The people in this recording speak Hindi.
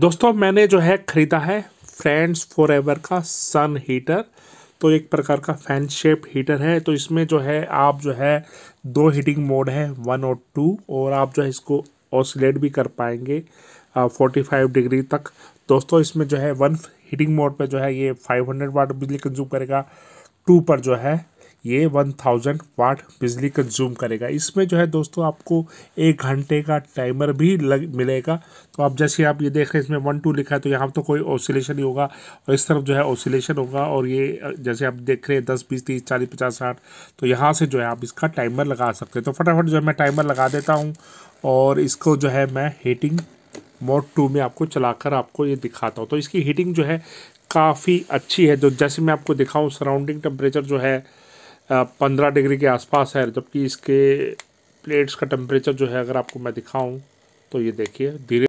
दोस्तों मैंने जो है ख़रीदा है फ्रेंड्स फॉर एवर का सन हीटर तो एक प्रकार का फैन शेप हीटर है तो इसमें जो है आप जो है दो हीटिंग मोड है वन और टू और आप जो है इसको ऑसिलेट भी कर पाएंगे फोर्टी फाइव डिग्री तक दोस्तों इसमें जो है वन हीटिंग मोड पे जो है ये फाइव हंड्रेड वाट बिजली कंज्यूम करेगा टू पर जो है ये 1000 वाट बिजली कंज्यूम करेगा इसमें जो है दोस्तों आपको एक घंटे का टाइमर भी लग मिलेगा तो आप जैसे आप ये देख रहे हैं इसमें वन टू लिखा है तो यहाँ तो कोई ओसिलेशन नहीं होगा और इस तरफ जो है ओसिलेशन होगा और ये जैसे आप देख रहे हैं दस बीस तीस चालीस पचास साठ तो यहाँ से जो है आप इसका टाइमर लगा सकते हैं तो फटाफट जो है मैं टाइमर लगा देता हूँ और इसको जो है मैं हीटिंग मोड टू में आपको चलाकर आपको ये दिखाता हूँ तो इसकी हीटिंग जो है काफ़ी अच्छी है जो तो जैसे मैं आपको दिखाऊँ सराउंडिंग टेम्परेचर जो है पंद्रह डिग्री के आसपास है जबकि इसके प्लेट्स का टेम्परेचर जो है अगर आपको मैं दिखाऊं तो ये देखिए धीरे